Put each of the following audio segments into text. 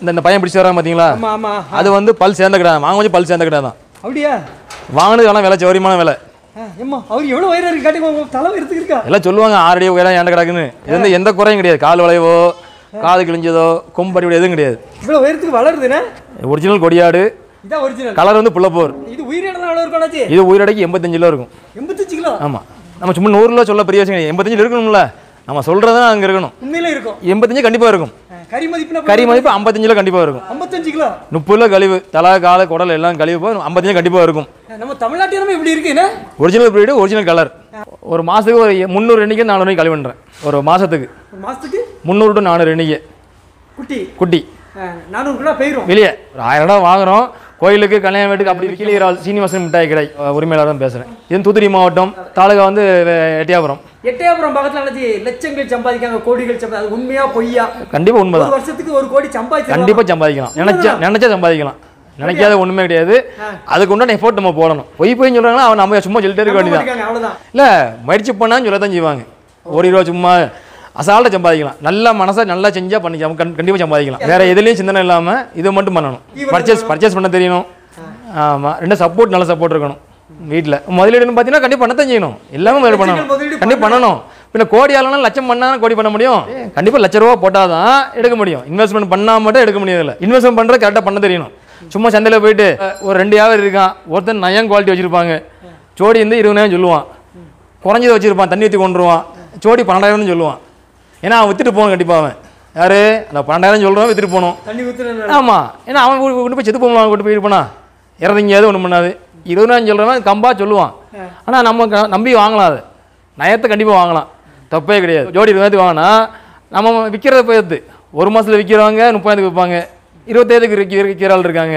இந்த இந்த பையன் பிடிச்சி வரான் பாத்தீங்களா அது வந்து பல் சேர்ந்த கடை வாங்க கொஞ்சம் பல் சேர்ந்த கடை அப்படியா வாங்கினது வேணா விலை சௌரியமான விலை அவர் எவ்வளவு வயிறு இருக்கு காட்டி தலைவர் இருக்கா எல்லாம் சொல்லுவாங்க ஆறடி உயரம் ஏண்ட கிடக்குன்னு இது வந்து எந்த குறையும் கிடையாது கால் வளைவோ காது கிழிஞ்சதோ கொம்படி எதுவும் கிடையாது இவ்வளவு உயரத்துக்கு வளருதுண்ணே ஒரிஜினல் கொடியாடு கலர் வந்து புள்ளப்போர் இது உயிரிடம் இது உயிரடைக்கு எண்பத்தஞ்சு கிலோ இருக்கும் எண்பத்தஞ்சு கிலோ ஆமா நம்ம சும்மா நூறு கிலோ சொல்ல பெரிய விஷயம் எண்பத்தஞ்சு இருக்கணும்ல நம்ம சொல்றதான் அங்க இருக்கணும் உண்மையில இருக்கும் எண்பத்தஞ்சு கண்டிப்பா இருக்கும் கறி மதிப்பு கறி கண்டிப்பாக இருக்கும் ஐம்பத்தஞ்சு கழிவு தலை கால குடல் எல்லாம் கழிவு போய் கண்டிப்பாக இருக்கும் ஒரிஜினல் ப்ரீடு ஒரிஜினல் கலர் ஒரு மாதத்துக்கு ஒரு முந்நூறு எண்ணிக்கை நானூறு கழிவு பண்ணுறேன் ஒரு மாதத்துக்கு முந்நூறு டு நானூறு எண்ணிக்கை குட்டி குட்டி வெளியே ஆயிரம் ரூபா வாங்குகிறோம் கோயிலுக்கு கல்யாணம் வீட்டுக்கு அப்படி கீழீரால் சீனிவாசன் மிட்டாய் கடை உரிமையாளர் தான் பேசுகிறேன் இது தூத்துக்குடி மாவட்டம் தாலுகா வந்து எட்டியாபுரம் எட்டியாபுரம் பக்கத்துல நினச்சி லட்சங்கள் சம்பாதிக்காங்க கோடிகள் சம்பாதி உண்மையா பொய்யா கண்டிப்பா உண்மை வருஷத்துக்கு ஒரு கோடி சம்பாதி கண்டிப்பாக சம்பாதிக்கலாம் நினைச்சா நினைச்சா சம்பாதிக்கலாம் நினைக்காத ஒண்ணுமே கிடையாது அதுக்கு உண்டான எஃபோர்ட் நம்ம போடணும் பொய் பொய்ன்னு சொல்றாங்கன்னா அவன் நம்ம சும்மா சொல்லிட்டு இருக்க வேண்டியதான் இல்லை முயற்சி பண்ணான்னு சொல்லத்தான் செய்வாங்க ஒரு இருபது சும்மா அசால்ட்டாக சம்பாதிக்கலாம் நல்ல மனசை நல்லா செஞ்சால் பண்ணி கண்டிப்பாக சம்பாதிக்கலாம் வேறு எதுலேயும் சிந்தனை இல்லாமல் இது மட்டும் பண்ணணும் பர்ச்சேஸ் பர்ச்சேஸ் பண்ண தெரியணும் ஆமாம் ரெண்டு சப்போர்ட் நல்ல சப்போர்ட் இருக்கணும் வீட்டில் முதலீடுன்னு பார்த்தீங்கன்னா கண்டிப்பாக பண்ணத்தான் செய்யணும் எல்லாமே முதலீடு பண்ணணும் கண்டிப்பாக பண்ணணும் பின்ன கோடி ஆளுனா லட்சம் பண்ணாலும் கோடி பண்ண முடியும் கண்டிப்பாக லட்ச ரூபா போட்டால் தான் எடுக்க முடியும் இன்வெஸ்ட்மெண்ட் பண்ணால் மட்டும் எடுக்க இல்லை இன்வெஸ்ட்மெண்ட் பண்ணுறது கரெக்டாக பண்ண தெரியணும் சும்மா சந்தையில் போயிட்டு ஒரு ரெண்டு யாவது இருக்கான் ஒருத்தன் நயம் குவாலிட்டி வச்சுருப்பாங்க ஜோடி வந்து இருபதாயிரம் சொல்லுவான் குறைஞ்சதை வச்சுருப்பான் தண்ணி ஊற்றி கொண்டுருவான் சோடி பன்னெண்டாயிரம்னு சொல்லுவான் ஏன்னா அவன் வித்துட்டு போகணும் கண்டிப்பாக அவன் யார் அந்த பன்னெண்டாயிரம் சொல்கிறோம் வித்துட்டு போகணும் ஆமாம் ஏன்னா அவன் கொண்டு போய் செத்து போகலாம் கொண்டு போய் இருப்பானா இறந்திங்காது ஒன்றும் பண்ணாது இருபதாயிரம் சொல்கிறவன் கம்பாக சொல்லுவான் ஆனால் நம்ம நம்பி வாங்கலாம் அது நயத்தை கண்டிப்பாக வாங்கலாம் தப்பே கிடையாது ஜோடி இருபதாயிரத்து வாங்கினா நம்ம விற்கிறத போயிடுது ஒரு மாதத்தில் விற்கிறவங்க முப்பதாயிரத்துக்கு விற்பாங்க இருபத்தாயிரத்துக்கு விற்கிறாள் விற்கிற ஆள் இருக்காங்க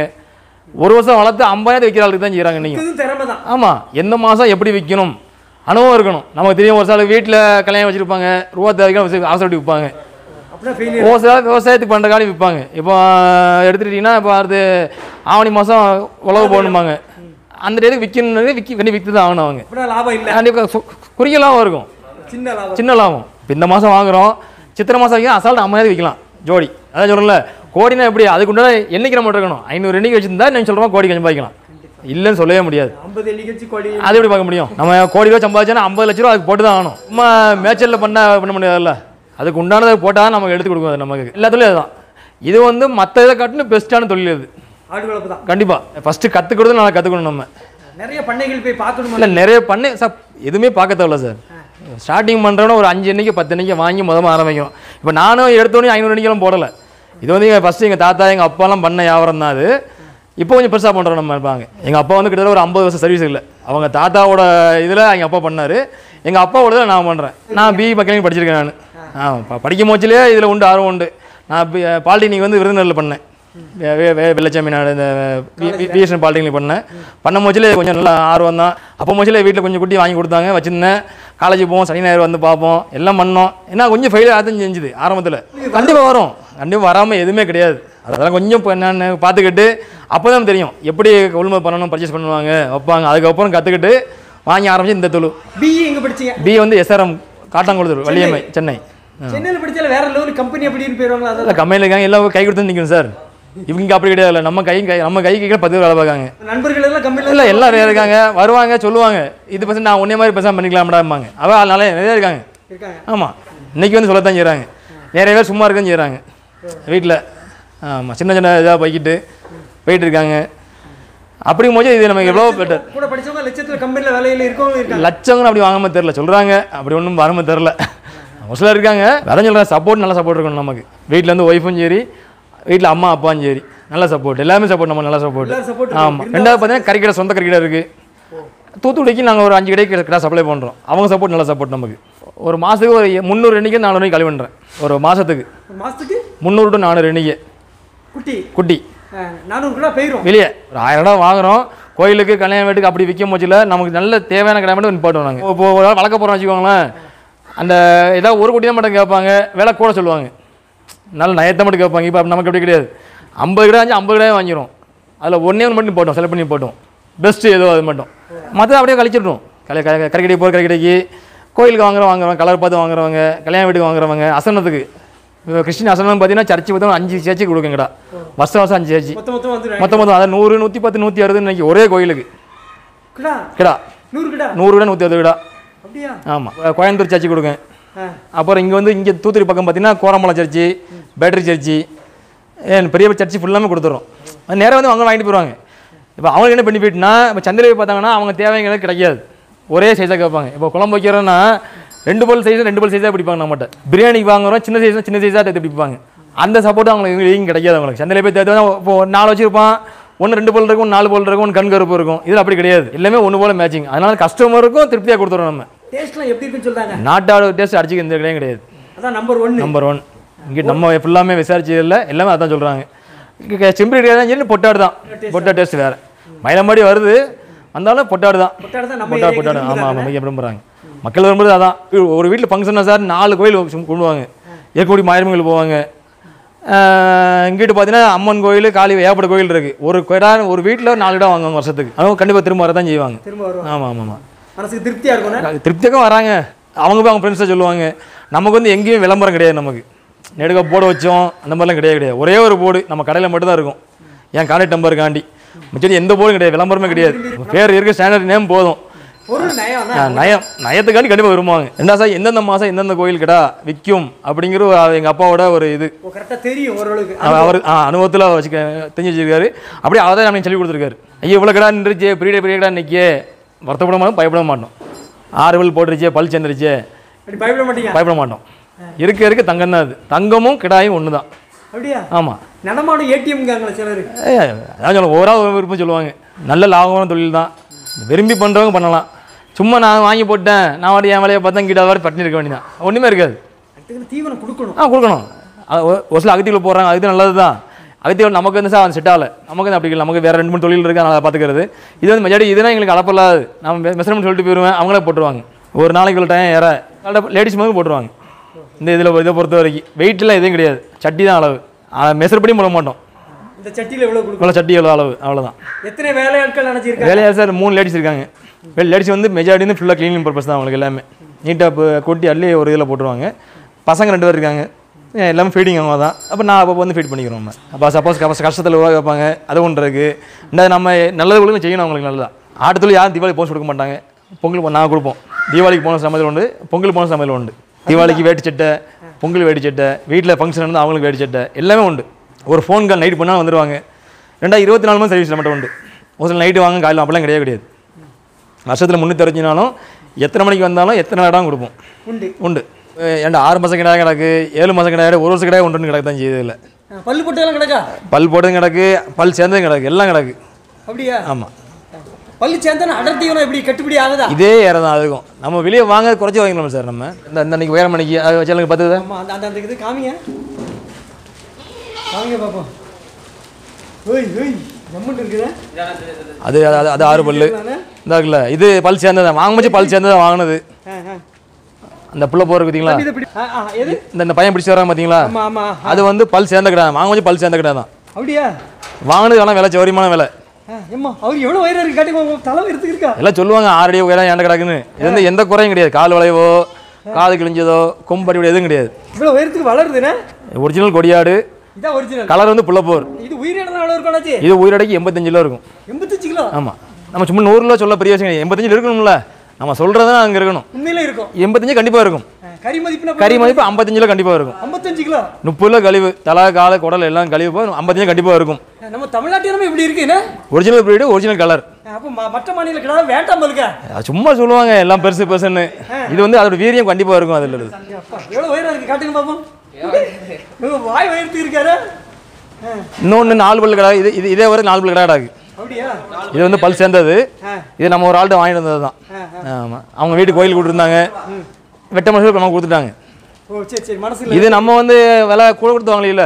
ஒரு வருஷம் வளர்த்து ஐம்பதாயிரத்து விற்கிற ஆளுக்கு தான் செய்கிறாங்க நீங்கள் ஆமாம் எந்த மாதம் எப்படி விற்கணும் அனுபவம் இருக்கணும் நமக்கு தெரியும் ஒரு சில வீட்டில் கல்யாணம் வச்சுருப்பாங்க ரூபா தேவைக்கு அவசரப்பட்டு விற்பாங்க சில விவசாயத்துக்கு பண்ணுற காலம் விற்பாங்க இப்போ எடுத்துக்கிட்டிங்கன்னா இப்போ அடுத்து ஆவணி மாதம் உழவு போடணுமாங்க அந்த டேட்டுக்கு விற்கணுன்னு விற்கி வேண்டி விற்று தான் ஆகணும் அவங்க லாபம் இல்லை கண்டிப்பாக குறுகிய லாபம் இருக்கும் சின்ன லாபம் சின்ன லாபம் இப்போ இந்த மாதம் வாங்குகிறோம் சித்திரை மாதம் வைக்க அசால்ட் ஐம்பதாவது விற்கலாம் ஜோடி அதான் சொல்லல கோடினா எப்படி அதுக்கு எண்ணிக்கை என்னைக்கு நம்ம இருக்கணும் ஐநூறு எண்ணிக்கை வச்சுருந்தா நான் சொல்கிறோம் கோடி கொஞ்சம் பாய்க்கலாம் இல்லைன்னு சொல்லவே முடியாது அது எப்படி பார்க்க முடியும் நம்ம கோடி ரூபா சம்பாதிச்சோன்னா ஐம்பது லட்ச ரூபா அதுக்கு போட்டு தான் ஆகணும் நம்ம மேய்ச்சலில் பண்ண பண்ண முடியாதுல்ல அதுக்கு உண்டானதை போட்டால் தான் நமக்கு எடுத்து கொடுக்கும் அது நமக்கு எல்லாத்துலேயும் அதுதான் இது வந்து மற்ற இதை காட்டிலும் பெஸ்ட்டான தொழில் இது கண்டிப்பாக ஃபஸ்ட்டு கற்றுக்கிறது நான் கற்றுக்கணும் நம்ம நிறைய பண்ணைகள் போய் பார்க்கணும் இல்லை நிறைய பண்ணை சார் எதுவுமே பார்க்க தேவையில்ல சார் ஸ்டார்டிங் பண்ணுறோன்னா ஒரு அஞ்சு இன்றைக்கி பத்து இன்றைக்கி வாங்கி முதல்ல ஆரம்பிக்கும் இப்போ நானும் எடுத்தோன்னே ஐநூறு இன்றைக்கெல்லாம் போடலை இது வந்து எங்கள் ஃபஸ்ட்டு எங்கள் தாத்தா எங்கள் அப்பாலாம் பண்ண வியாபாரம் தான் அது இப்போ கொஞ்சம் பெருசாக பண்ணுறோம் நம்ம இருப்பாங்க எங்கள் அப்பா வந்து கிட்டத்தட்ட ஒரு ஐம்பது வருஷம் சர்வீஸ் இல்லை அவங்க தாத்தாவோட இதில் எங்கள் அப்பா பண்ணார் எங்கள் அப்பாவோட நான் பண்ணுறேன் நான் பிஇ மெக்கானிக் படிச்சிருக்கேன் நான் ஆ படிக்கும் போச்சுலேயே இதில் உண்டு ஆர்வம் உண்டு நான் பாலிடெக்னிக் வந்து விருதுநகரில் பண்ணேன் வெள்ளச்சாமி நாடு இந்த பிஎஸ்என் பாலிடெக்னிக் பண்ணேன் பண்ண மோச்சில் கொஞ்சம் நல்லா ஆர்வம் தான் அப்போ மோச்சில் வீட்டில் கொஞ்சம் குட்டி வாங்கி கொடுத்தாங்க வச்சுருந்தேன் காலேஜ் போவோம் சனி ஞாயிறு வந்து பார்ப்போம் எல்லாம் பண்ணோம் ஏன்னா கொஞ்சம் ஃபெயிலாக தான் செஞ்சுது ஆரம்பத்தில் கண்டிப்பாக வரும் கண்டிப்பாக வராமல் எதுவுமே கிடையாது அதெல்லாம் கொஞ்சம் இப்போ என்னென்னு பார்த்துக்கிட்டு அப்போ தான் தெரியும் எப்படி கொள்முதல் பண்ணணும் பர்ச்சேஸ் பண்ணுவாங்க வைப்பாங்க அதுக்கப்புறம் கற்றுக்கிட்டு வாங்கி ஆரம்பிச்சு இந்த தொழு பி எங்கே படிச்சீங்க பிஏ வந்து எஸ்ஆர்எம் காட்டாங்குளத்தூர் வள்ளியம்மை சென்னை சென்னையில் படித்தால வேற லெவல் கம்பெனி அப்படின்னு போயிருவாங்களா அதில் கம்பெனியில் இருக்காங்க எல்லாம் கை கொடுத்து நிற்கும் சார் இவங்க அப்படி கிடையாது இல்லை நம்ம கை கை நம்ம கை கைகளை பதிவு பேர் வேலை பார்க்காங்க நண்பர்கள் எல்லாம் கம்பெனி இல்லை எல்லாம் நிறைய இருக்காங்க வருவாங்க சொல்லுவாங்க இது பசங்க நான் ஒன்றே மாதிரி பேசாமல் பண்ணிக்கலாம்டாம்பாங்க அவள் நல்லா நிறைய இருக்காங்க ஆமாம் இன்றைக்கி வந்து சொல்லத்தான் செய்கிறாங்க நிறைய பேர் சும்மா இருக்கன்னு செய்கிறாங்க வீட்டில் ஆமாம் சின்ன சின்ன இதாக போய்கிட்டு போயிட்டு இருக்காங்க அப்படிங்கும் போது இது நமக்கு எவ்வளோ பெட்டர் கூட படித்தவங்க லட்சத்தில் கம்பெனியில் வேலையில் இருக்கவங்க லட்சங்கள் அப்படி வாங்காமல் தெரில சொல்கிறாங்க அப்படி ஒன்றும் வராமல் தெரில ஒரு இருக்காங்க வேறு சொல்கிறேன் சப்போர்ட் நல்லா சப்போர்ட் இருக்கணும் நமக்கு வீட்டில் வந்து ஒய்ஃபும் சரி வீட்டில் அம்மா அப்பாவும் சரி நல்ல சப்போர்ட் எல்லாமே சப்போர்ட் நம்ம நல்லா சப்போர்ட் ஆமாம் ரெண்டாவது பார்த்தீங்கன்னா கறிக்கடை சொந்த கறிக்கடை இருக்குது தூத்துக்குடிக்கு நாங்கள் ஒரு அஞ்சு கடைக்கு கடை சப்ளை பண்ணுறோம் அவங்க சப்போர்ட் நல்லா சப்போர்ட் நமக்கு ஒரு மாதத்துக்கு ஒரு முந்நூறு எண்ணிக்கை நானூறு மணிக்கு பண்ணுறேன் ஒரு மாதத்துக்கு மாதத்துக்கு முந்நூறு டு நானூறு எண்ணிக்கை குட்டி குட்டி நானூறு போயிடும் வெளியே ஒரு ஆயிரம் ரூபா வாங்குகிறோம் கோயிலுக்கு கல்யாணம் வீட்டுக்கு அப்படி விற்க முடியல நமக்கு நல்ல தேவையான கடை மட்டும் நிப்பாட்டுவோம் நாங்கள் இப்போ ஒரு வளர்க்க போகிறோம் வச்சுக்கோங்களேன் அந்த ஏதாவது ஒரு குட்டியாக தான் மட்டும் கேட்பாங்க விலை கூட சொல்லுவாங்க நல்ல நயத்தை மட்டும் கேட்பாங்க இப்போ நமக்கு அப்படி கிடையாது ஐம்பது கிடா இருந்துச்சு ஐம்பது கிடாயே வாங்கிடும் அதில் ஒன்றே ஒன்று மட்டும் போட்டோம் செலக்ட் பண்ணி போட்டோம் பெஸ்ட்டு ஏதோ அது மட்டும் மற்ற அப்படியே கழிச்சிடணும் கடை கடை போகிற கரைக்கடைக்கு கோயிலுக்கு வாங்குற வாங்குறவங்க கலர் பார்த்து வாங்குறவங்க கல்யாண வீட்டுக்கு வாங்குறவங்க அசனத்துக்கு இப்போ கிறிஸ்டின் அசனம் பார்த்தீங்கன்னா சர்ச்சு பார்த்தா அஞ்சு சேர்ச்சி கொடுக்குங்கடா வருஷம் வருஷம் அஞ்சு சேர்ச்சி மொத்தம் மொத்தம் அதான் நூறு நூற்றி பத்து நூற்றி அறுபது இன்னைக்கு ஒரே கோயிலுக்கு கிடா நூறு கிடா நூற்றி அறுபது கிடா ஆமாம் கோயம்புத்தூர் சர்ச்சி கொடுங்க அப்புறம் இங்கே வந்து இங்கே தூத்துக்குடி பக்கம் பார்த்தீங்கன்னா கோரமலை சர்ச்சு பேட்டரி சர்ச்சு ஏன் பெரிய சர்ச்சு ஃபுல்லாமே கொடுத்துறோம் நேராக வந்து அவங்க வாங்கிட்டு போயிடுவாங்க இப்போ அவங்களுக்கு என்ன பெனிஃபிட்னா இப்போ சந்திரவை பார்த்தாங்கன்னா அவங்க தேவைங்கிறது கிடைக்காது ஒரே சைஸாக கேட்பாங்க இப்போ குழம்பு வைக்கிறோன்னா ரெண்டு பல் சைஸ் ரெண்டு பல் சைஸாக பிடிப்பாங்க நம்மகிட்ட பிரியாணிக்கு வாங்குறோம் சின்ன சைஸ் சின்ன சைஸாக எடுத்து பிடிப்பாங்க அந்த சப்போர்ட் அவங்களுக்கு எங்கேயும் கிடைக்காது அவங்களுக்கு சந்தையில் போய் தேர்த்து இப்போ நாலு வச்சுருப்பான் ஒன்று ரெண்டு போல் இருக்கும் நாலு போல் இருக்கும் ஒன்று கண் கருப்பு இருக்கும் இதில் அப்படி கிடையாது எல்லாமே ஒன்று போல் மேட்சிங் அதனால கஸ்டமருக்கும் திருப்தியாக கொடுத்துருவோம் நம்ம டேஸ்ட்லாம் எப்படி இருக்குன்னு சொல்கிறாங்க நாட்டாடு டேஸ்ட் அடிச்சுக்க இந்த கிடையாது கிடையாது அதான் நம்பர் ஒன் நம்பர் ஒன் இங்கே நம்ம ஃபுல்லாமே இல்லை எல்லாமே அதான் சொல்கிறாங்க செம்பரி கிடையாது பொட்டாடு தான் பொட்டா டேஸ்ட் வேறு மயிலம்பாடி வருது வந்தாலும் பொட்டாடு தான் பொட்டாடு ஆமாம் ஆமாம் மிக விரும்புகிறாங்க மக்கள் விரும்புறது அதான் ஒரு வீட்டில் ஃபங்க்ஷனாக சார் நாலு கோயில் கும்பிடுவாங்க ஏற்கோடி மாயிரமங்கள் போவாங்க இங்கிட்டு பார்த்தீங்கன்னா அம்மன் கோயில் காளி ஏகப்பட்ட கோயில் இருக்குது ஒரு இடம் ஒரு வீட்டில் நாலு இடம் வாங்குவாங்க வருஷத்துக்கு அவங்க கண்டிப்பாக திரும்ப வரதான் செய்வாங்க ஆமாம் ஆமாம் ஆமாம் மனசுக்கு திருப்தியாக இருக்கும் திருப்தியாகவும் வராங்க அவங்க போய் அவங்க ஃப்ரெண்ட்ஸை சொல்லுவாங்க நமக்கு வந்து எங்கேயும் விளம்பரம் கிடையாது நமக்கு நெடுக்க போர்டு வச்சோம் அந்த மாதிரிலாம் கிடையாது கிடையாது ஒரே ஒரு போர்டு நம்ம கடையில் மட்டும்தான் இருக்கும் என் கான்டாக்ட் நம்பருக்காண்டி மிச்சம் எந்த போலும் கிடையாது விளம்பரமே கிடையாது பேர் இருக்க ஸ்டாண்டர்ட் நேம் போதும் நயம் நயத்துக்காண்டி கண்டிப்பாக விரும்புவாங்க என்ன சார் எந்தெந்த மாதம் எந்தெந்த கோயில் கிடா விற்கும் அப்படிங்கிற எங்கள் அப்பாவோட ஒரு இது தெரியும் அவர் அனுபவத்தில் வச்சுக்க தெரிஞ்சு வச்சிருக்காரு அப்படியே அவதான் நம்ம சொல்லி கொடுத்துருக்காரு ஐயோ இவ்வளோ கடா நின்றுச்சு பெரிய பெரிய கடா நிற்கே வருத்தப்பட மாட்டோம் பயப்பட மாட்டோம் ஆறுவல் போட்டுருச்சு பல் சென்றுருச்சு பயப்பட மாட்டோம் பயப்பட மாட்டோம் இருக்க இருக்க தங்கம் தான் அது தங்கமும் கிடாயும் ஒன்று தான் ஆமாம் நடமாடும் அதான் ஓவராக விருப்பம் சொல்லுவாங்க நல்ல லாபமான தொழில் தான் விரும்பி பண்ணுறவங்க பண்ணலாம் சும்மா நான் வாங்கி போட்டேன் நான் வாடி என் வேலையை பார்த்தா கிட்ட வாடி பட்டினி இருக்க வேண்டியதான் ஒன்றுமே இருக்காது தீவனம் கொடுக்கணும் ஆ கொடுக்கணும் ஒரு சில அகத்தியில் போடுறாங்க அதுக்கு நல்லது தான் அகத்திகள் நமக்கு வந்து சார் செட் ஆகலை நமக்கு வந்து அப்படி இல்லை நமக்கு வேறு ரெண்டு மூணு தொழில் இருக்குது அதை பார்த்துக்கிறது இது வந்து மெஜாடி இதெல்லாம் எங்களுக்கு அளப்பில்லாது நம்ம மெசர்மெண்ட் சொல்லிட்டு போயிடுவேன் அவங்களே போட்டுருவாங்க ஒரு நாளைக்கு உள்ள டைம் ஏற லேடிஸ் மாதிரி போட்டுருவாங்க இந்த இதில் இதை பொறுத்த வரைக்கும் வெயிட்லாம் எதுவும் கிடையாது சட்டி தான் அளவு மெசர் பண்ணி போட மாட்டோம் இந்த சட்டியில் எவ்வளோ இவ்வளோ சட்டி எவ்வளோ அளவு அவ்வளோதான் எத்தனை ஆட்கள் நினச்சிருக்காங்க வேலையா சார் மூணு லேடிஸ் இருக்காங்க லேடிஸ் வந்து மெஜாரிட்டி வந்து ஃபுல்லாக க்ளீனிங் பர்பஸ் தான் அவங்களுக்கு எல்லாமே நீட்டாக கொட்டி அள்ளி ஒரு இதில் போட்டுருவாங்க பசங்க ரெண்டு பேர் இருக்காங்க எல்லாமே ஃபீடிங் அவங்க தான் அப்போ நான் அப்போ வந்து ஃபீட் பண்ணிக்கிறோம் நம்ம அப்போ சப்போஸ் கஷ்டத்தில் உருவாக வைப்பாங்க அது ஒன்று இருக்குது ரெண்டாவது நம்ம நல்லது கொடுக்க செய்யணும் அவங்களுக்கு நல்லதா ஆட்டத்தில் யாரும் தீபாவளி போனஸ் கொடுக்க மாட்டாங்க பொங்கல் நான் கொடுப்போம் தீபாவளிக்கு போன சமையல் உண்டு பொங்கல் போன சமையல் உண்டு தீபாவளிக்கு வேட்டு சட்டை பொங்கல் வேடி சட்டை வீட்டில் ஃபங்க்ஷன் இருந்தால் அவங்களுக்கு வேடி சட்டை எல்லாமே உண்டு ஒரு ஃபோன் கால் நைட் பண்ணால் வந்துடுவாங்க ரெண்டா இருபத்தி நாலு மணி சர்வீஸ் மட்டும் உண்டு ஒரு சில நைட்டு வாங்க காலையில் அப்படிலாம் கிடையாது கிடையாது வருஷத்தில் முந்நூற்றி அரைஞ்சினாலும் எத்தனை மணிக்கு வந்தாலும் எத்தனை இடம் கொடுப்போம் உண்டு உண்டு ஏன்டா ஆறு மாதம் கிடையாது கிடக்கு ஏழு மாதம் கிடையாது ஒரு வருஷம் கிடையாது ஒன்றுன்னு கிடக்கு தான் செய்யுது இல்லை பல் போட்டதெல்லாம் கிடக்கா பல் போட்டதும் கிடக்கு பல் சேர்ந்ததும் கிடக்கு எல்லாம் கிடக்கு அப்படியா ஆமாம் பள்ளி சேர்ந்தா அடர் தீவனம் கட்டுப்படி ஆகுதா இதே ஏற தான் அதுக்கும் நம்ம வெளியே வாங்க குறைச்சி வாங்கிக்கலாம் சார் நம்ம இந்த இந்த அன்னைக்கு உயரம் மணிக்கு அது வச்சாலும் பார்த்துதா ஆமாம் அந்த அந்த இது காமிங்க காமிங்க பார்ப்போம் ஓய் ஓய் அது அது அது ஆறு பல்லு இந்த இருக்குல்ல இது பல் வாங்க வாங்கும்போது பல் சேர்ந்து தான் வாங்கினது அந்த புள்ள போற பார்த்தீங்களா இந்த இந்த பையன் பிடிச்சி வராங்க பார்த்தீங்களா அது வந்து பல் சேர்ந்த கிடையாது வாங்கும்போது பல் சேர்ந்த கிடையாது அப்படியா வாங்கினது ஆனால் விலை சௌரியமான விலை ஏம்மா எல்லாம் சொல்லுவாங்க உயரம் கிடக்குன்னு எந்த குறையும் கிடையாது கால் வளைவோ கிழிஞ்சதோ எதுவும் கிடையாது ஒரிஜினல் கொடியாடு கலர் வந்து உயிரடைக்கு இருக்கும் ஆமாம் நம்ம சும்மா சொல்ல பெரிய விஷயம் இருக்கணும்ல நம்ம சொல்கிறதான் அங்கே இருக்கணும் எண்பத்தஞ்சு கண்டிப்பாக இருக்கும் கண்டிப்பாக இருக்கும் கழிவு தலை குடல் எல்லாம் கழிவு கண்டிப்பாக இருக்கும் ஒரிஜினல் ஒரிஜினல் கலர் சும்மா சொல்லுவாங்க எல்லாம் பெருசு பெருசுன்னு இது வந்து அதோட வீரியம் கண்டிப்பாக இருக்கும் அதில் இன்னொன்று கடா இது இது இதே வரை நாலு கடா இது வந்து பல் சேர்ந்தது இது நம்ம ஒரு வாங்கிட்டு ஆமாம் அவங்க வீட்டு கோயில் கூட்டிருந்தாங்க வெட்ட மசூல் இப்போ கொடுத்துட்டாங்க இது நம்ம வந்து விலை கூட கொடுத்து வாங்கலையில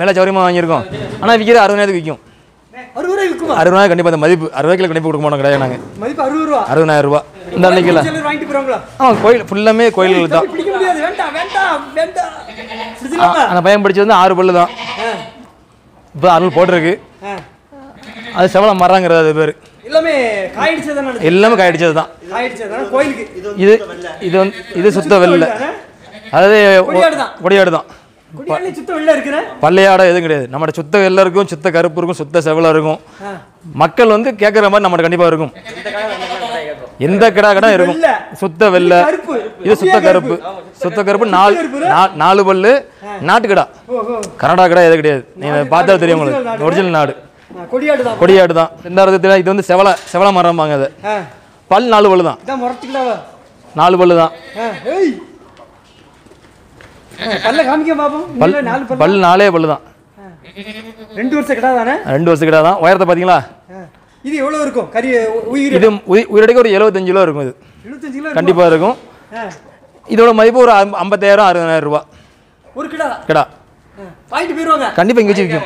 விலை சௌரியமாக வாங்கியிருக்கோம் ஆனால் விற்கிற அறுபதாயிரத்துக்கு விற்கும் அறுபதாயிரம் கண்டிப்பாக அந்த மதிப்பு அறுபது ரூபாய்க்கு கண்டிப்பாக கொடுக்க மாட்டோம் கிடையாது நாங்கள் மதிப்பு ரூபா அறுபதாயிரம் ரூபா இந்த அன்னைக்குல ஆமாம் கோயில் ஃபுல்லாமே கோயில்கள் தான் அந்த பையன் பிடிச்சது வந்து ஆறு பல்லு தான் இப்போ அருள் போட்டிருக்கு அது செவலை மரங்கிறது அது பேர் எல்லாமே காயடிச்சது தான் எல்லாமே காயடிச்சது தான் கோயிலுக்கு இது இது வந்து இது சுத்த வெள்ள அதாவது கொடியாடு தான் பள்ளையாட எதுவும் கிடையாது நம்மட சுத்த வெள்ள இருக்கும் சுத்த கருப்பு இருக்கும் சுத்த செவலா இருக்கும் மக்கள் வந்து கேட்குற மாதிரி நம்மகிட்ட கண்டிப்பாக இருக்கும் எந்த கடா கடா இருக்கும் சுத்த வெள்ளை இது சுத்த கருப்பு சுத்த கருப்பு நாலு நாலு பல்லு நாட்டு நாட்டுக்கடா கனடா கடா எது கிடையாது நீங்கள் பார்த்தா தெரியும் உங்களுக்கு ஒரிஜினல் நாடு கொடியாடு தான் கொடியாடு தான் இது வந்து செவலை செவலை மரம்பாங்க அது பல் நாலு பல்லு தான் நாலு பல்லு தான் பல் நாலே பல்லு தான் ரெண்டு வருஷம் கிடா தானே ரெண்டு வருஷம் கிடா தான் உயரத்தை பார்த்தீங்களா இது எவ்வளோ இருக்கும் கறி உயிர் இது உயிரடைக்கு ஒரு எழுபத்தஞ்சு கிலோ இருக்கும் இது எழுபத்தஞ்சு கிலோ கண்டிப்பாக இருக்கும் இதோட மதிப்பு ஒரு ஐம்பத்தாயிரம் அறுபதாயிரம் ரூபா ஒரு கிடா கிடா வாங்கிட்டு போயிடுவாங்க கண்டிப்பாக இங்கே வச்சு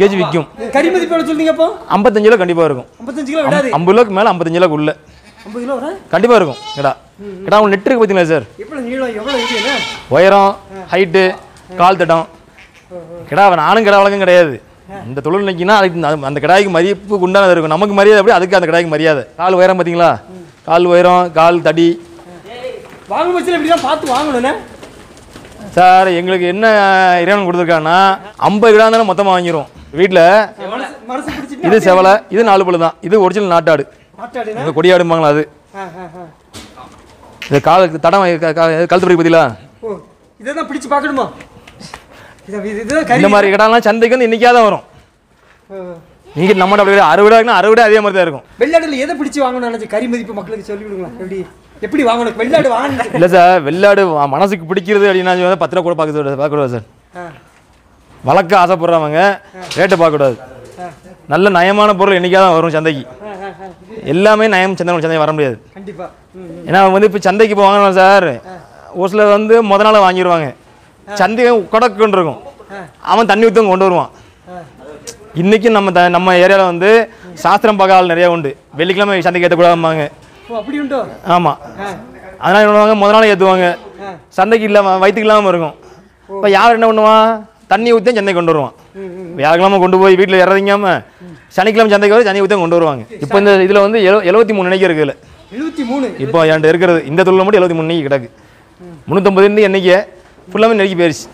கேஜ் விற்கும் கறி மதிப்பு சொல்றீங்க அப்போ ஐம்பத்தஞ்சு கிலோ கண்டிப்பாக இருக்கும் ஐம்பத்தஞ்சு கிலோ விடாது ஐம்பது கிலோக்கு மேலே ஐம்பத்தஞ்சு கிலோக்கு உள்ள ஐம்பது கிலோ கண்டிப்பாக இருக்கும் கிடா கிடா உங்களுக்கு நெட் இருக்கு பார்த்தீங்களா சார் எவ்வளோ நீளம் எவ்வளோ உயரம் ஹைட்டு கால் தடம் கிடா நானும் கிடா வழக்கம் கிடையாது இந்த தொழில் நிற்கினா அதுக்கு அந்த கிடாய்க்கு மதிப்பு உண்டானது இருக்கும் நமக்கு மரியாதை அப்படி அதுக்கு அந்த கிடாய்க்கு மரியாதை கால் உயரம் பார்த்தீங்களா கால் உயரம் கால் தடி வாங்கும் பட்சத்தில் இப்படி தான் பார்த்து வாங்கணும்ண்ணே சார் எங்களுக்கு என்ன இறைவன் கொடுத்துருக்காங்கன்னா ஐம்பது கிலோ தானே மொத்தமாக வாங்கிடுவோம் வீட்டில் இது செவலை இது நாலு பழு தான் இது ஒரிஜினல் நாட்டாடு இந்த கொடியாடும்பாங்களா அது இந்த காலுக்கு தடம் கழுத்து பிடிக்க பார்த்தீங்களா இதான் பிடிச்சு பார்க்கணுமா இந்த மாதிரி கடாலாம் சந்தைக்கு வந்து இன்னைக்கே வரும் நீங்கள் நம்ம அப்படி அறுவடை ரூபாய்க்குன்னா அதே மாதிரி தான் இருக்கும் வெளிநாட்டில் எதை பிடிச்சி வாங்கணும்னு கறி மதிப்பு மக்களுக்கு சொல்லிவிடுங்களா எப்படி எப்படி வாங்கணும் வெள்ளாடு வாங்க இல்லை சார் வெள்ளாடு மனசுக்கு பிடிக்கிறது அப்படின்னா பத்து ரூபா கூட பார்க்க பார்க்கக்கூடாது சார் வளர்க்க ஆசைப்படுறவங்க ரேட்டை பார்க்கக்கூடாது நல்ல நயமான பொருள் என்றைக்காக தான் வரும் சந்தைக்கு எல்லாமே நயம் சந்தை சந்தை வர முடியாது ஏன்னா வந்து இப்போ சந்தைக்கு இப்போ வாங்கணும் சார் ஒரு சிலர் வந்து முத நாள் வாங்கிடுவாங்க சந்தை கொடக்குன்னு இருக்கும் அவன் தண்ணி ஊற்றவங்க கொண்டு வருவான் இன்றைக்கும் நம்ம த நம்ம ஏரியாவில் வந்து சாஸ்திரம் பார்க்க ஆள் நிறையா உண்டு வெள்ளிக்கிழமை சந்தைக்கு ஏற்றக்கூடாதும்பாங்க அப்படி உண்டோ ஆமாம் அதனால் என்ன பண்ணுவாங்க முதல் நாள் ஏற்றுவாங்க சந்தைக்கு இல்லாமல் வயிற்றுக்கு இல்லாமல் இருக்கும் இப்போ யார் என்ன பண்ணுவான் தண்ணி ஊற்றி சந்தைக்கு கொண்டு வருவான் வியாழக்கிழமை கொண்டு போய் வீட்டில் இறதிக்காம சனிக்கிழமை சந்தைக்கு வரை தண்ணி ஊற்றி கொண்டு வருவாங்க இப்போ இந்த இதில் வந்து எழு எழுபத்தி மூணு நினைக்க இருக்குல்ல எழுபத்தி மூணு இப்போ என்கிட்ட இருக்கிறது இந்த தொழில் மட்டும் எழுபத்தி மூணு நினைக்கு கிடக்கு முந்நூற்றம்பதுலேருந்து என்னைக்கு ஃபுல்லாமே நெருக்கி போயிடுச்சு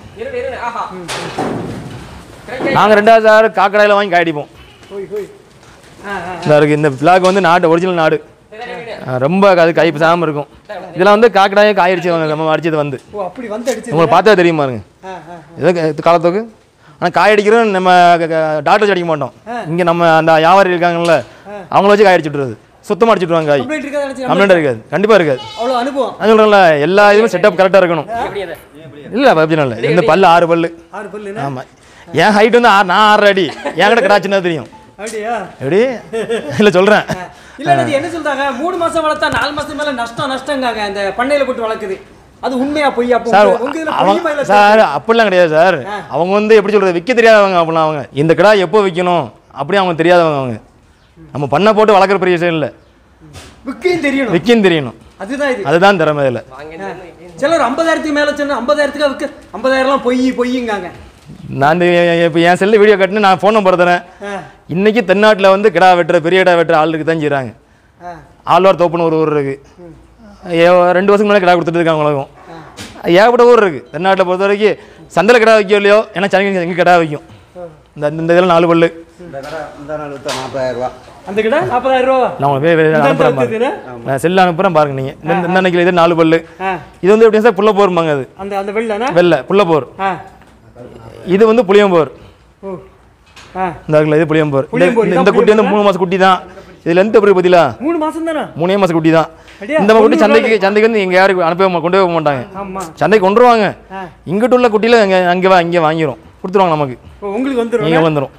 நாங்கள் ரெண்டாவது சார் காக்கடாயில் வாங்கி காயடிப்போம் இந்த இந்த பிளாக் வந்து நாடு ஒரிஜினல் நாடு ரொம்ப அது கை பேசாமல் இருக்கும் இதெல்லாம் வந்து காக்கடாயே காய் நம்ம அடிச்சது வந்து உங்களுக்கு பார்த்தா தெரியும் பாருங்க இது காலத்துக்கு ஆனால் காய் நம்ம டாக்டர் அடிக்க மாட்டோம் இங்கே நம்ம அந்த வியாபாரி இருக்காங்கல்ல அவங்கள வச்சு காய் அடிச்சுட்டுறது சுத்தமாக அடிச்சுட்டுருவாங்க காய் கம்ப்ளைண்ட் இருக்காது கண்டிப்பாக இருக்காது அது சொல்கிறேன்ல எல்லா இதுவும் செட்டப் கரெக்டாக இருக்கணும் இல்லை பிரச்சனை இல்லை இந்த பல்லு ஆறு பல்லு ஆமாம் என் ஹைட் வந்து நான் ஆறு அடி என் கிட்ட கிடாச்சுன்னா தெரியும் எப்படி இல்லை சொல்றேன் இல்லை அது என்ன சொல்கிறாங்க மூணு மாசம் வளர்த்தா நாலு மாதம் மேலே நஷ்டம் நஷ்டங்காங்க அந்த பண்ணையில் போட்டு வளர்க்குது அது உண்மையா பொய்யா சார் அவங்க சார் அப்படிலாம் கிடையாது சார் அவங்க வந்து எப்படி சொல்றது விற்க தெரியாதவங்க அப்படிலாம் அவங்க இந்த கிடா எப்போ விற்கணும் அப்படி அவங்க தெரியாதவங்க அவங்க நம்ம பண்ணை போட்டு வளர்க்குற பெரிய விஷயம் இல்லை விற்கையும் தெரியணும் விற்கையும் தெரியணும் அதுதான் அதுதான் திறமை இதில் சிலர் ஐம்பதாயிரத்துக்கு மேலே சொன்னால் ஐம்பதாயிரத்துக்கு விற்க ஐம்பதாயிரம்லாம் பொய் பொய்யுங்காங்க நான் இப்போ என் செல்லு வீடியோ கட்டினு நான் ஃபோன் நம்பர் தரேன் இன்னைக்கு தென்னாட்டில் வந்து கிடா வெட்டுற பெரிய கிடா வெட்டுற ஆளுக்கு தான் செய்கிறாங்க ஆழ்வார் தோப்புனு ஒரு ஊர் இருக்குது ரெண்டு வருஷம் மேலே கிடா கொடுத்துட்டு இருக்காங்க உலகம் ஏகப்பட்ட ஊர் இருக்குது தென்னாட்டில் பொறுத்த வரைக்கும் சந்தையில் கிடா வைக்கோ இல்லையோ ஏன்னா சனி எங்கே கிடா வைக்கும் இந்த இந்த இதில் நாலு பல்லு நாற்பதாயிரம் அனுப்புறேன் பாருங்க இந்த அன்னைக்கு இது நாலு பல்லு இது வந்து எப்படி சார் புள்ளப்போர் அது வெள்ளை புள்ளப்போர் இது வந்து புளியம்போர் இது புளியம்போர் இந்த குட்டி வந்து மூணு மாசம் குட்டி தான் இதுல எந்த பொருள் பத்திலா மூணு மாசம் தானே மூணே மாசம் குட்டி தான் இந்த குட்டி சந்தைக்கு சந்தைக்கு வந்து இங்க யாரும் அனுப்ப கொண்டு போக மாட்டாங்க சந்தைக்கு கொண்டுருவாங்க இங்கிட்ட உள்ள குட்டியில அங்க அங்க இங்க வாங்கிரும் கொடுத்துருவாங்க நமக்கு உங்களுக்கு வந்துரும் நீங்க வந்துரும்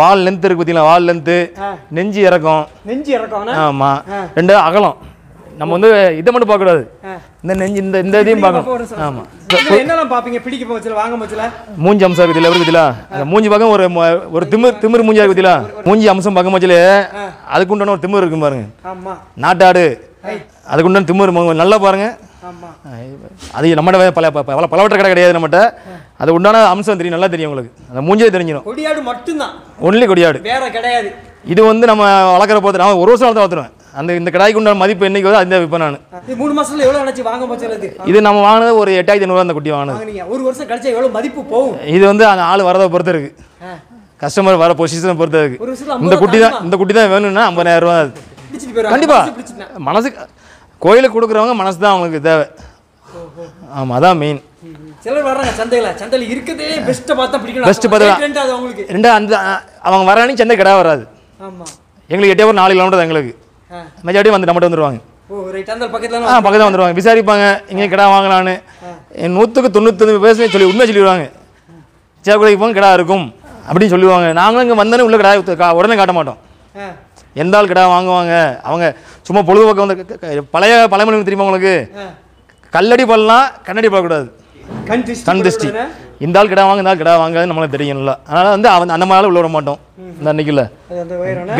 வால் லென்த் இருக்கு பாத்தீங்களா வால் லென்த் நெஞ்சு இறக்கம் நெஞ்சு இறக்கம் ஆமா ரெண்டு அகலம் நம்ம வந்து இதை மட்டும் பார்க்கக்கூடாது இந்த நெஞ்சு இந்த இந்த இதையும் பார்க்கணும் ஆமாம் என்னெல்லாம் பார்ப்பீங்க பிடிக்க போச்சுல வாங்க போச்சுல மூஞ்சி அம்சம் இருக்குதுல எப்படி இருக்குதுல அந்த மூஞ்சி பக்கம் ஒரு ஒரு திமிர் திமிர் மூஞ்சியாக இருக்குதுல மூஞ்சி அம்சம் பார்க்க போச்சுல அதுக்கு உண்டான ஒரு திமிர் இருக்கும் பாருங்க நாட்டாடு அதுக்கு உண்டான திமிர் நல்லா பாருங்க அது நம்மகிட்ட பல பல பலவற்ற கடை கிடையாது நம்மகிட்ட அது உண்டான அம்சம் தெரியும் நல்லா தெரியும் உங்களுக்கு அந்த மூஞ்சே தெரிஞ்சிடும் கொடியாடு மட்டும்தான் ஒன்லி கொடியாடு வேற கிடையாது இது வந்து நம்ம வளர்க்குற போது நான் ஒரு வருஷம் வளர்த்து வளர்த்துருவேன் அந்த இந்த கடாய்க்கு உண்டான மதிப்பு என்னைக்கு வருது அந்த விற்பேன் நான் இது மூணு மாசத்துல எவ்வளவு நினைச்சு வாங்க போச்சு இது நம்ம வாங்கினது ஒரு எட்டாயிரத்தி ஐநூறு அந்த குட்டி வாங்கினது ஒரு வருஷம் கழிச்சா எவ்வளவு மதிப்பு போகும் இது வந்து அந்த ஆள் வரதை பொறுத்து இருக்கு கஸ்டமர் வர பொசிஷனை பொறுத்த இருக்கு இந்த குட்டி தான் இந்த குட்டி தான் வேணும்னா ஐம்பதாயிரம் ரூபா அது கண்டிப்பா மனசு கோயிலுக்கு கொடுக்குறவங்க மனசு தான் அவங்களுக்கு தேவை ஆமாம் அதான் மெயின் சிலர் வர்றாங்க சந்தையில் சந்தையில் இருக்கிறதே பெஸ்ட்டை பார்த்தா பிடிக்கணும் பெஸ்ட் பார்த்தா ரெண்டாவது அவங்களுக்கு ரெண்டாவது அந்த அவங்க வரானே சந்தை கிடையாது வராது ஆமாம் எங்களுக்கு எட்டே ஒரு நாலு கிலோமீட்டர் எங்களுக்கு மெஜாரிட்டி வந்து நம்மகிட்ட வந்துடுவாங்க ஆ பக்கத்தில் வந்துடுவாங்க விசாரிப்பாங்க இங்கே கிடா வாங்கலான்னு நூற்றுக்கு தொண்ணூற்றி பேசுமே சொல்லி உண்மை சொல்லிடுவாங்க சேவக்குடைக்கு போங்க கிடா இருக்கும் அப்படின்னு சொல்லிடுவாங்க நாங்களும் இங்கே வந்தோடனே உள்ள கிடா உடனே காட்ட மாட்டோம் எந்த ஆள் கிடா வாங்குவாங்க அவங்க சும்மா பொழுதுபோக்கம் வந்து பழைய பழமொழி தெரியுமா உங்களுக்கு கல்லடி பண்ணலாம் கண்ணடி போடக்கூடாது கண் திருஷ்டி இந்த ஆள் கிடா வாங்க இந்த ஆள் கிடா வாங்க நம்மளுக்கு தெரியும்ல அதனால் வந்து அவன் அந்த மாதிரி உள்ள விட மாட்டோம் இந்த நிக்கல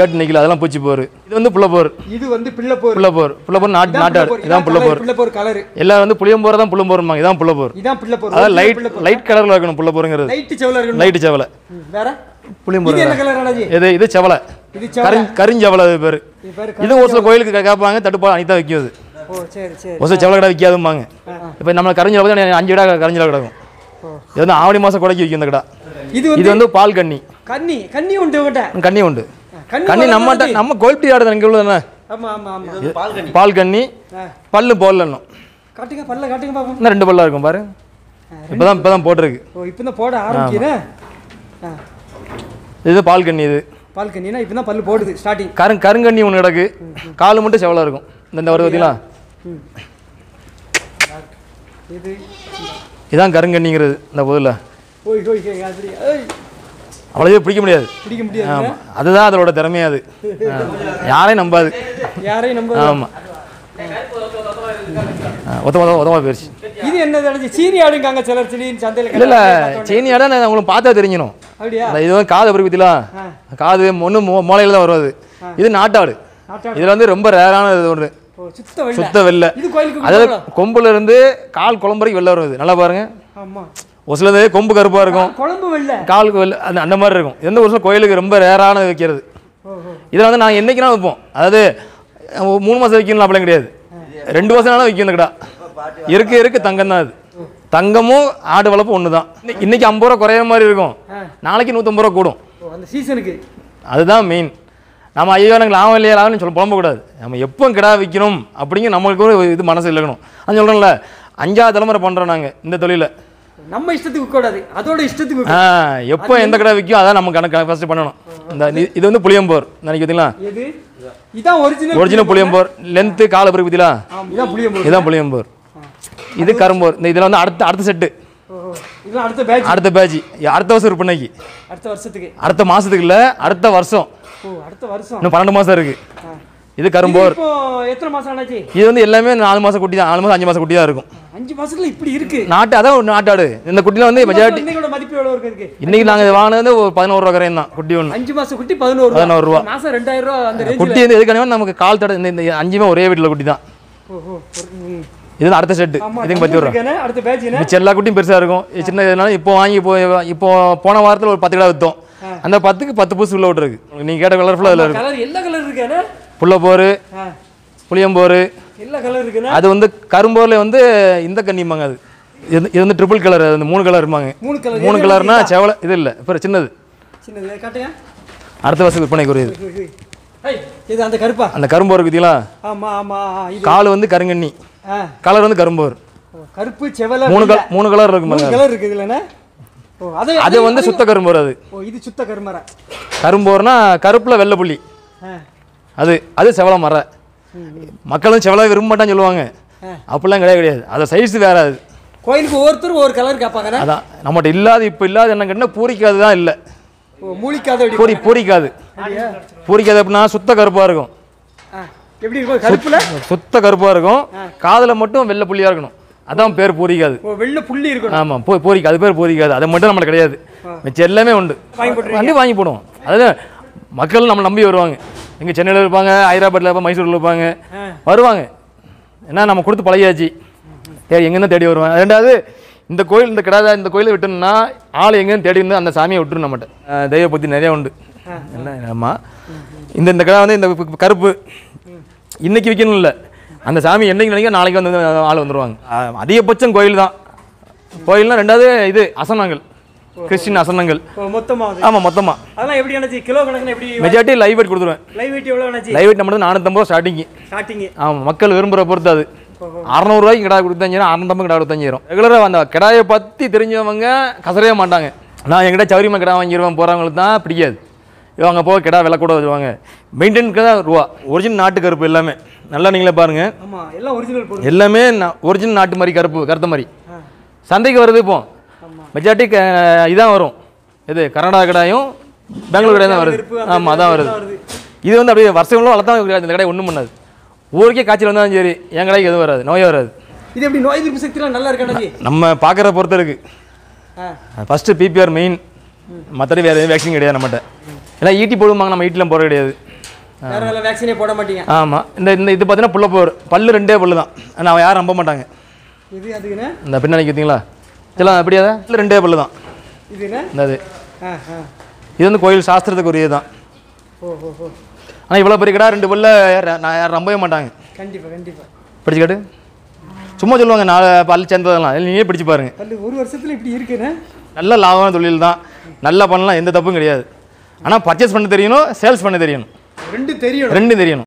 கட் நிக்கல அதெல்லாம் பூச்சி போர் இது வந்து புள்ளப்போர் இது வந்து பிள்ளப்போர் புள்ளப்போர் புள்ளப்போர் நாட்டு நாட்டார் இதான் புள்ள புள்ளப்போர் கலர் எல்லாம் வந்து புளியம்போர் தான் புள்ளம்போர்மாங்க இதான் புள்ளப்போர் இதான் புள்ளப்போர் அதாவது லைட் லைட் கலரில் இருக்கணும் புள்ளப்போருங்கிறது லைட் செவலை இருக்கணும் லைட் செவலை வேற புளியம்போர் இது இது செவலை கரிஞ்சவலை பேர் இது ஒரு சில கோயிலுக்கு காப்பாங்க தட்டுப்பா அனிதா வைக்கிறது ஒரு சில செவலை கடை விற்காதும்பாங்க இப்போ நம்ம கரிஞ்சவலை அஞ்சு கடை கரிஞ்சவலை கிடக்கும் எதுனா ஆவணி மாதம் கொடைக்கு வைக்கும் இந்த கடை இது வந்து பால் கண்ணி கண்ணி கண்ணி உண்டு கண்ணி உண்டு கண்ணி நம்மகிட்ட நம்ம கோல்பி ஆடு தான் இங்கே உள்ளதுண்ணே பால் கண்ணி பல்லு போடலன்னும் காட்டுங்க பல்ல காட்டுங்க பாப்போம் இன்னும் ரெண்டு பல்லா இருக்கும் பாரு இப்போதான் இப்போதான் போட்டிருக்கு ஓ இப்போ தான் போட ஆரம்பிக்கிறேன் இது பால் கண்ணி இது பால் கண்ணினா இப்போ பல்லு போடுது ஸ்டார்டிங் கரு கருங்கண்ணி ஒன்று கிடக்கு கால் மட்டும் செவ்வளோ இருக்கும் இந்த வருது பார்த்தீங்களா இதுதான் இதான் கருங்கண்ணிங்கிறது இந்த பொருளில் அவ்வளோ பிடிக்க முடியாது பிடிக்க முடியாது ஆமாம் அதுதான் அதோட திறமையா அது யாரையும் நம்பாது யாரையும் நம்பாது ஆமாம் ஒத்தமாக உதவா போயிடுச்சு இது என்ன சீனி ஆடுங்காங்க சிலர் சிலின்னு சந்தையில் இல்லை இல்லை சீனி ஆடா நான் உங்களுக்கு பார்த்தா தெரிஞ்சிடும் இது வந்து காது பிரிப்பத்திலாம் காது ஒன்று மூளையில் தான் வருவாது இது நாட்டாடு இதில் வந்து ரொம்ப ரேரான இது ஒன்று சுத்த வெள்ளை அதாவது கொம்புல இருந்து கால் குழம்பு வெள்ளை வருது நல்லா பாருங்க ஒரு சிலது கொம்பு கருப்பாக இருக்கும் குழம்பு வெள்ளை காலுக்கு வெள்ளை அந்த அந்த மாதிரி இருக்கும் எந்த ஒரு சில கோயிலுக்கு ரொம்ப ரேரானது வைக்கிறது இதை வந்து நாங்கள் என்றைக்குனா வைப்போம் அதாவது மூணு மாதம் வைக்கணும் அப்படிலாம் கிடையாது ரெண்டு வருஷம்னாலும் வைக்கும் இந்த கடா இருக்க இருக்க தங்கம் தான் அது தங்கமும் ஆடு வளர்ப்பு ஒன்று தான் இன்னைக்கு ஐம்பது ரூபா குறையிற மாதிரி இருக்கும் நாளைக்கு நூற்றம்பது ரூபா கூடும் அந்த சீசனுக்கு அதுதான் மெயின் நம்ம ஐயோ எனக்கு லாபம் இல்லையா லாபம்னு சொல்ல புலம்பக்கூடாது நம்ம எப்போ கிடா விற்கணும் அப்படிங்கிற நம்மளுக்கு ஒரு இது மனசு இல்லைக்கணும் அது சொல்கிறோம்ல அஞ்சாவது தலைமுறை பண்ணுறோம் நாங்கள் இந்த தொழிலில் நம்ம இஷ்டத்துக்கு கூடாது அதோட இஷ்டத்துக்கு ஆ எப்போ எந்த கடை விற்கும் அதான் நம்ம கணக்கு ஃபஸ்ட்டு பண்ணணும் இந்த இது வந்து புளியம்போர் நினைக்க பார்த்தீங்களா இதான் ஒரிஜினல் ஒரிஜினல் புளியம்போர் லென்த்து கால பிறகு இதுதான் இதான் புளியம்போர் இதான் புளியம்போர் இது கரும்போர் இந்த இதில் வந்து அடுத்த அடுத்த செட்டு அடுத்த பேட்ச் அடுத்த பேட்ச் அடுத்த வருஷம் விற்பனைக்கு அடுத்த வருஷத்துக்கு அடுத்த மாசத்துக்கு இல்ல அடுத்த வருஷம் அடுத்த வருஷம் இன்னும் பன்னெண்டு மாசம் இருக்கு இது கரும்போர் எத்தனை மாசம் ஆனாச்சு இது வந்து எல்லாமே நாலு மாசம் குட்டி தான் நாலு மாசம் அஞ்சு மாசம் குட்டி தான் இருக்கும் அஞ்சு மாசத்துல இப்படி இருக்கு நாட்டு அதான் நாட்டாடு இந்த குட்டில வந்து மெஜாரிட்டி மதிப்பு எவ்வளவு இருக்கு இன்னைக்கு நாங்க வாங்கினது ஒரு பதினோரு ரூபா தான் குட்டி ஒன்று அஞ்சு மாசம் குட்டி பதினோரு பதினோரு ரூபா மாசம் ரெண்டாயிரம் ரூபா அந்த குட்டி வந்து எதுக்கான நமக்கு கால் தட இந்த அஞ்சுமே ஒரே வீட்டில் குட்டி தான் இது அடுத்த செட்டு இதையும் பத்தி வரும் மிச்சம் எல்லா குட்டியும் பெருசாக இருக்கும் சின்ன இப்போ வாங்கி போ இப்போ போன வாரத்தில் ஒரு பத்து கிலோ வித்தோம் அந்த பத்துக்கு பத்து பூசு உள்ள விட்டுருக்கு நீங்கள் கேட்ட கலர்ஃபுல்லாக இதில் எல்லா கலர் இருக்கு புள்ளப்போர் புளியம்போர் எல்லா அது வந்து கரும்போர்ல வந்து இந்த கண்ணிமாங்க அது இது இது வந்து ட்ரிபிள் கலர் அது மூணு கலர் இருப்பாங்க மூணு கலர்னா செவலை இது இல்லை இப்போ சின்னது சின்னது அடுத்த வருஷம் விற்பனைக்குரியது இது அந்த கருப்பா அந்த கரும்போர் இருக்குதுங்களா ஆமா ஆமா ஆமாம் கால் வந்து கருங்கண்ணி கலர் வந்து கரும்போர் கருப்பு செவல மூணு கலர் மூணு கலர் இருக்கு மூணு கலர் இருக்குது இல்லைண்ணே அது அது வந்து சுத்த கரும்போர் அது ஓ இது சுத்த கருமர கரும்போர்னா கருப்பில் வெள்ளை புள்ளி அது அது செவல மர மக்களும் செவலை விரும்ப மாட்டான்னு சொல்லுவாங்க அப்படிலாம் கிடையாது கிடையாது அதை சைஸ் வேற அது கோயிலுக்கு ஒவ்வொருத்தரும் ஒரு கலர் கேட்பாங்க அதான் நம்மகிட்ட இல்லாத இப்போ இல்லாத என்ன கேட்டால் பூரிக்காது தான் இல்லை பூரிக்காது பூரி பூரிக்காது பூரிக்காது அப்படின்னா சுத்த கருப்பாக இருக்கும் எப்படி இருக்கும் சுத்த கருப்பாக இருக்கும் காதில் மட்டும் வெள்ளை புள்ளியாக இருக்கணும் அதான் பேர் பூரிக்காது வெள்ளை புள்ளி இருக்கும் ஆமாம் போய் பூரிக்கு அது பேர் பூரிக்காது அது மட்டும் நம்மளுக்கு கிடையாது மிச்சம் எல்லாமே உண்டு வாங்கி வாங்கி போடுவோம் அதாவது மக்கள் நம்மளை நம்பி வருவாங்க இங்கே சென்னையில் இருப்பாங்க ஹைதராபாத்தில் இருப்பாங்க மைசூரில் இருப்பாங்க வருவாங்க ஏன்னா நம்ம கொடுத்து பழகியாச்சு தேடி எங்கேருந்து தேடி வருவாங்க ரெண்டாவது இந்த கோயில் இந்த கிடாத இந்த கோயிலை விட்டுன்னா ஆள் எங்கேருந்து தேடி இருந்து அந்த சாமியை விட்டுரும் நம்மகிட்ட தெய்வ பற்றி நிறையா உண்டு என்ன ஆமாம் இந்த இந்த கடை வந்து இந்த கருப்பு இன்றைக்கி விற்கணும் இல்லை அந்த சாமி என்னைக்கு நினைக்க நாளைக்கு வந்து ஆள் வந்துடுவாங்க அதிகபட்சம் கோயில் தான் கோயில்னா ரெண்டாவது இது அசனங்கள் கிறிஸ்டின் அசனங்கள் மொத்தமாக ஆமாம் மொத்தமாக அதெல்லாம் எப்படி எனர்ஜி கிலோ கணக்கில் எப்படி மெஜாரிட்டி லைவ் வெயிட் கொடுத்துருவேன் லைவ் வெயிட் எவ்வளோ எனர்ஜி லைவ் வெயிட் நம்ம நானூற்றம்பது ரூபா ஸ்டார்டிங் ஸ்டார்டிங் ஆமாம் மக்கள் விரும்புகிற பொறுத்து அது அறநூறுவாய்க்கு கிடா கொடுத்தாஞ்சிரும் அறநூற்றம்பது கிடா கொடுத்தாஞ்சிரும் ரெகுலராக அந்த கிடாயை பற்றி தெரிஞ்சவங்க கசரவே மாட்டாங்க நான் எங்கிட்ட சௌரியமாக கிடா வாங்கிடுவேன் போகிறவங்களுக்கு தான் பிடிக்காது இவங்க போக கிடா விலை கூட வருவாங்க மெயின்டெனுக்கு தான் ரூபா ஒரிஜினல் நாட்டு கருப்பு எல்லாமே நல்லா நீங்களே பாருங்கள் எல்லாம் ஒரிஜினல் எல்லாமே ஒரிஜினல் நாட்டு மாதிரி கருப்பு கருத்த மாதிரி சந்தைக்கு வருது இப்போ மெஜாரிட்டி இதான் வரும் இது கர்நாடகா கடாயும் பெங்களூர் கடையும் தான் வருது ஆமாம் அதான் வருது இது வந்து அப்படியே வருஷங்களும் வளர்த்தா இந்த கடை ஒன்றும் பண்ணாது ஊருக்கே காய்ச்சல் வந்தாலும் சரி என் கடைக்கு எதுவும் வராது நோயே வராது இது எப்படி நோய் எதிர்ப்பு சக்திலாம் நல்லா இருக்கா நம்ம பார்க்குற பொறுத்த இருக்குது ஃபஸ்ட்டு பிபிஆர் மெயின் மற்றபடி வேறு எதுவும் வேக்சின் கிடையாது நம்மகிட்ட ஏன்னா ஈட்டி போடுவாங்க நம்ம ஈட்டிலாம் போட கிடையாது வேக்சினே போட மாட்டீங்க ஆமாம் இந்த இந்த இது பார்த்தீங்கன்னா புள்ள போர் பல்லு ரெண்டே பல்லு தான் ஆனால் அவன் யாரும் நம்ப மாட்டாங்க இது அதுக்குண்ணே இந்த பின்னாடி பார்த்தீங்களா இதெல்லாம் அப்படியே இல்லை ரெண்டே பல்லு தான் இதுண்ணே இந்த இது வந்து கோயில் சாஸ்திரத்துக்கு உரியது தான் ஆனால் இவ்வளோ பெரிய கடா ரெண்டு பல்ல நான் யாரும் நம்பவே மாட்டாங்க கண்டிப்பாக கண்டிப்பாக பிடிச்சு கேட்டு சும்மா சொல்லுவாங்க நாலு பல்லு சேர்ந்ததெல்லாம் நீங்களே பிடிச்சு பாருங்க ஒரு வருஷத்தில் இப்படி இருக்குண்ணே நல்ல லாபமான தொழில் தான் நல்லா பண்ணலாம் எந்த தப்பும் கிடையாது ஆனால் பர்ச்சேஸ் பண்ண தெரியணும் சேல்ஸ் பண்ண தெரியணும் ரெண்டு தெரியும் ரெண்டும் தெரியணும்